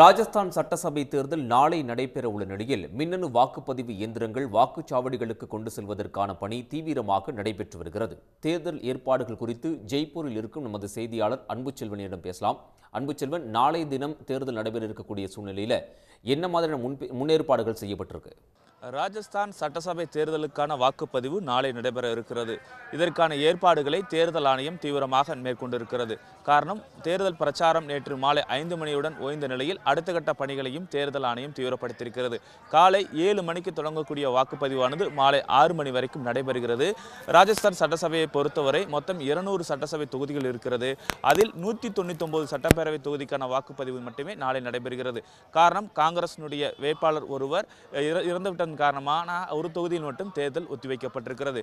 ராஜஸ்தான் சட்டசபை தேர்தல் நாளை நடைபெற உள்ள நிலையில் மின்னணு வாக்குப்பதிவு இயந்திரங்கள் வாக்குச்சாவடிகளுக்கு கொண்டு செல்வதற்கான பணி தீவிரமாக நடைபெற்று வருகிறது தேர்தல் ஏற்பாடுகள் குறித்து ஜெய்ப்பூரில் இருக்கும் நமது செய்தியாளர் அன்புச்செல்வனிடம் பேசலாம் அன்புச்செல்வன் நாளை தினம் தேர்தல் நடைபெற இருக்கக்கூடிய சூழ்நிலையில் என்ன மாதிரியான முன்னேற்பாடுகள் செய்யப்பட்டிருக்கு ராஜஸ்தான் சட்டசபை தேர்தலுக்கான வாக்குப்பதிவு நாளை நடைபெற இருக்கிறது இதற்கான ஏற்பாடுகளை தேர்தல் ஆணையம் தீவிரமாக மேற்கொண்டிருக்கிறது காரணம் தேர்தல் பிரச்சாரம் நேற்று மாலை ஐந்து மணியுடன் ஓய்ந்த நிலையில் அடுத்த கட்ட பணிகளையும் தேர்தல் ஆணையம் தீவிரப்படுத்தியிருக்கிறது காலை ஏழு மணிக்கு தொடங்கக்கூடிய வாக்குப்பதிவானது மாலை ஆறு மணி வரைக்கும் நடைபெறுகிறது ராஜஸ்தான் சட்டசபையை பொறுத்தவரை மொத்தம் இருநூறு சட்டசபை தொகுதிகள் இருக்கிறது அதில் நூற்றி தொண்ணூத்தி ஒன்பது சட்டப்பேரவை தொகுதிக்கான வாக்குப்பதிவு மட்டுமே நாளை நடைபெறுகிறது காரணம் காங்கிரசினுடைய வேட்பாளர் ஒருவர் இறந்துவிட்ட அதன் காரணமாக ஒரு தொகுதியில் மட்டும் தேர்தல் ஒத்திவைக்கப்பட்டிருக்கிறது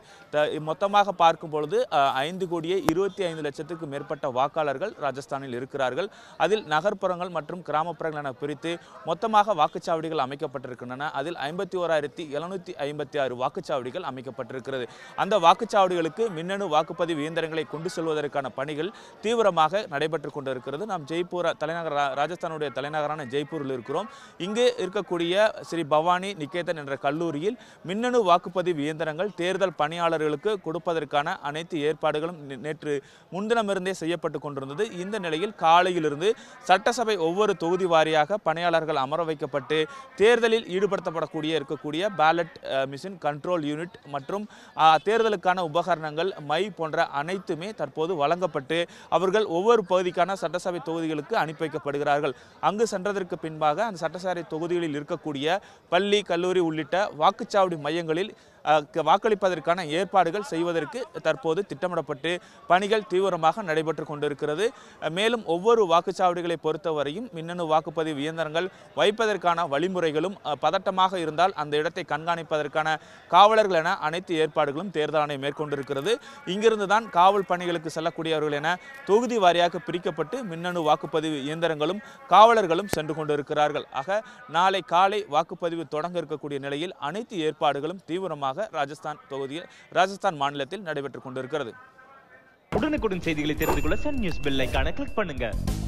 மொத்தமாக பார்க்கும் பொழுது ஐந்து கோடியே இருபத்தி ஐந்து லட்சத்துக்கு மேற்பட்ட வாக்காளர்கள் ராஜஸ்தானில் இருக்கிறார்கள் அதில் நகர்ப்புறங்கள் மற்றும் கிராமப்புறங்கள் என பிரித்து மொத்தமாக வாக்குச்சாவடிகள் அமைக்கப்பட்டிருக்கின்றன அதில் ஐம்பத்தி ஓராயிரத்தி எழுநூற்றி ஐம்பத்தி ஆறு வாக்குச்சாவடிகள் அமைக்கப்பட்டிருக்கிறது அந்த வாக்குச்சாவடிகளுக்கு மின்னணு வாக்குப்பதிவு இயந்திரங்களை கொண்டு செல்வதற்கான பணிகள் தீவிரமாக நடைபெற்றுக் கொண்டிருக்கிறது நாம் ஜெய்ப்பூர் தலைநகர் ராஜஸ்தானுடைய தலைநகரான ஜெய்ப்பூரில் இருக்கிறோம் இங்கு இருக்கக்கூடிய ஸ்ரீ பவானி நிகேதன் என்ற கல்லூரியில் மின்னணு வாக்குப்பதிவு இயந்திரங்கள் தேர்தல் பணியாளர்களுக்கு கொடுப்பதற்கான அனைத்து ஏற்பாடுகளும் நேற்று முன்தினமிருந்தே செய்யப்பட்டு கொண்டிருந்தது இந்த நிலையில் காலையிலிருந்து சட்டசபை ஒவ்வொரு தொகுதி வாரியாக பணியாளர்கள் அமர வைக்கப்பட்டு தேர்தலில் ஈடுபடுத்தப்படக்கூடிய இருக்கக்கூடிய பேலட் மிஷின் கண்ட்ரோல் யூனிட் மற்றும் தேர்தலுக்கான உபகரணங்கள் மை போன்ற அனைத்துமே தற்போது வழங்கப்பட்டு அவர்கள் ஒவ்வொரு பகுதிக்கான சட்டசபை தொகுதிகளுக்கு அனுப்பி வைக்கப்படுகிறார்கள் அங்கு சென்றதற்கு பின்பாக அந்த சட்டசபை தொகுதிகளில் இருக்கக்கூடிய பள்ளி கல்லூரி உள்ளிட்ட உள்ளிட்ட வாக்குச்சாவடி மையங்களில் வாக்களிப்பதற்கான ஏற்பாடுகள் செய்வதற்கு தற்போது திட்டமிடப்பட்டு பணிகள் தீவிரமாக நடைபெற்று கொண்டிருக்கிறது மேலும் ஒவ்வொரு வாக்குச்சாவடிகளை பொறுத்தவரையும் மின்னணு வாக்குப்பதிவு இயந்திரங்கள் வைப்பதற்கான வழிமுறைகளும் பதட்டமாக இருந்தால் அந்த இடத்தை கண்காணிப்பதற்கான காவலர்கள் என அனைத்து ஏற்பாடுகளும் தேர்தல் ஆணையம் மேற்கொண்டிருக்கிறது இங்கிருந்து தான் காவல் பணிகளுக்கு செல்லக்கூடியவர்கள் என தொகுதி வாரியாக பிரிக்கப்பட்டு மின்னணு வாக்குப்பதிவு இயந்திரங்களும் காவலர்களும் சென்று கொண்டிருக்கிறார்கள் ஆக நாளை காலை வாக்குப்பதிவு தொடங்க இருக்கக்கூடிய நிலையில் அனைத்து ஏற்பாடுகளும் தீவிரமாக விவாதமாக ராஜஸ்தான் தொகுதியில் ராஜஸ்தான் மாநிலத்தில் நடைபெற்றுக் கொண்டிருக்கிறது உடனுக்குடன் செய்திகளை தெரிந்து கொள்ள சன் நியூஸ் பெல் ஐக்கான கிளிக் பண்ணுங்க